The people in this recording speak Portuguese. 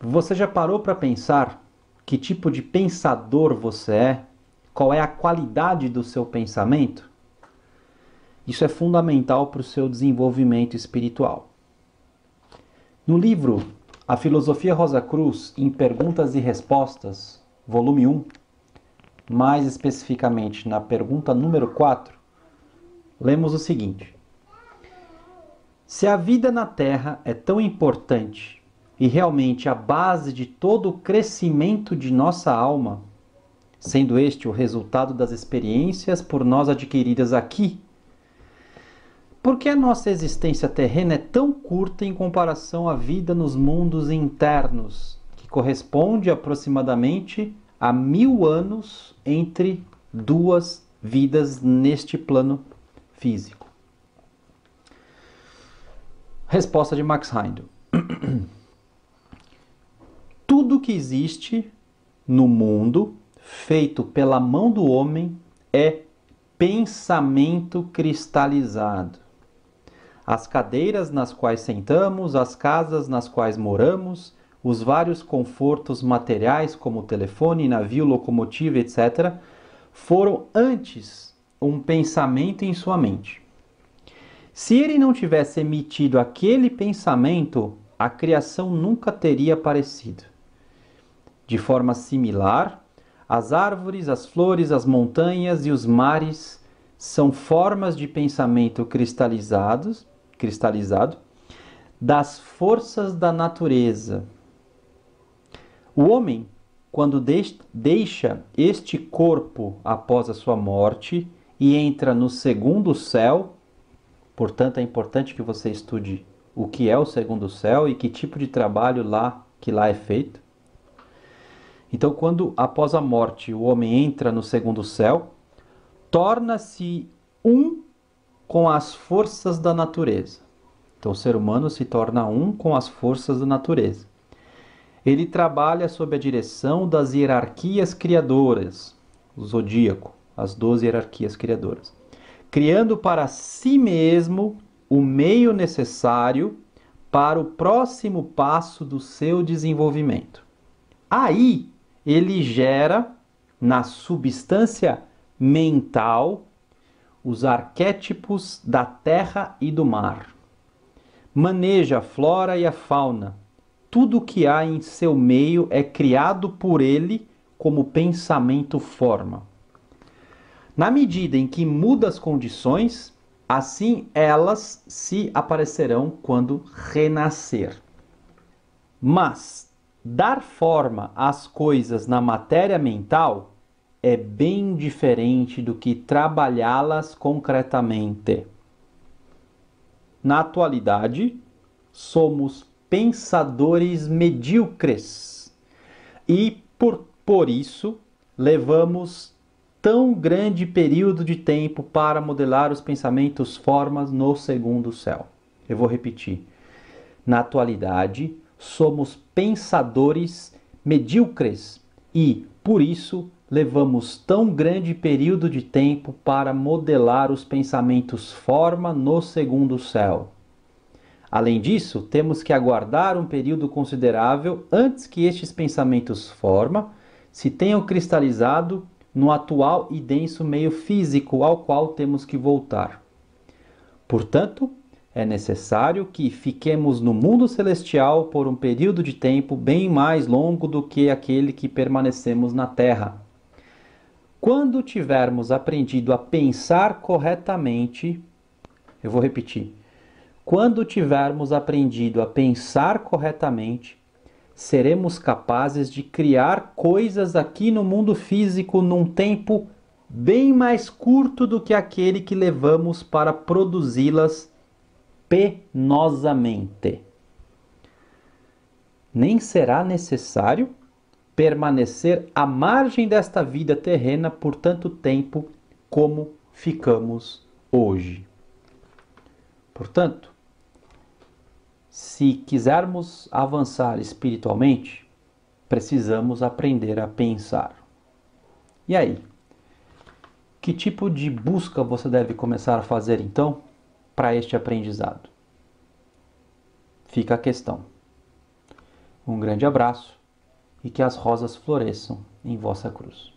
Você já parou para pensar que tipo de pensador você é? Qual é a qualidade do seu pensamento? Isso é fundamental para o seu desenvolvimento espiritual. No livro A Filosofia Rosa Cruz em Perguntas e Respostas, volume 1, mais especificamente na pergunta número 4, lemos o seguinte: Se a vida na Terra é tão importante e realmente a base de todo o crescimento de nossa alma, sendo este o resultado das experiências por nós adquiridas aqui, por que a nossa existência terrena é tão curta em comparação à vida nos mundos internos, que corresponde aproximadamente a mil anos entre duas vidas neste plano físico? Resposta de Max Heindel. Tudo que existe no mundo, feito pela mão do homem, é pensamento cristalizado. As cadeiras nas quais sentamos, as casas nas quais moramos, os vários confortos materiais, como telefone, navio, locomotiva, etc., foram antes um pensamento em sua mente. Se ele não tivesse emitido aquele pensamento, a criação nunca teria aparecido de forma similar, as árvores, as flores, as montanhas e os mares são formas de pensamento cristalizados, cristalizado das forças da natureza. O homem, quando deixa este corpo após a sua morte e entra no segundo céu, portanto é importante que você estude o que é o segundo céu e que tipo de trabalho lá que lá é feito então, quando após a morte o homem entra no segundo céu, torna-se um com as forças da natureza. Então, o ser humano se torna um com as forças da natureza. Ele trabalha sob a direção das hierarquias criadoras, o zodíaco, as 12 hierarquias criadoras, criando para si mesmo o meio necessário para o próximo passo do seu desenvolvimento. Aí ele gera na substância mental os arquétipos da terra e do mar. Maneja a flora e a fauna. Tudo que há em seu meio é criado por ele como pensamento forma. Na medida em que muda as condições, assim elas se aparecerão quando renascer. Mas Dar forma às coisas na matéria mental é bem diferente do que trabalhá-las concretamente. Na atualidade, somos pensadores medíocres e, por, por isso, levamos tão grande período de tempo para modelar os pensamentos formas no segundo céu. Eu vou repetir. Na atualidade, somos pensadores medíocres e, por isso, levamos tão grande período de tempo para modelar os pensamentos forma no segundo céu. Além disso, temos que aguardar um período considerável antes que estes pensamentos forma se tenham cristalizado no atual e denso meio físico ao qual temos que voltar. Portanto, é necessário que fiquemos no mundo celestial por um período de tempo bem mais longo do que aquele que permanecemos na terra. Quando tivermos aprendido a pensar corretamente, eu vou repetir. Quando tivermos aprendido a pensar corretamente, seremos capazes de criar coisas aqui no mundo físico num tempo bem mais curto do que aquele que levamos para produzi-las penosamente. Nem será necessário permanecer à margem desta vida terrena por tanto tempo como ficamos hoje. Portanto, se quisermos avançar espiritualmente, precisamos aprender a pensar. E aí? Que tipo de busca você deve começar a fazer então? para este aprendizado? Fica a questão. Um grande abraço e que as rosas floresçam em vossa cruz.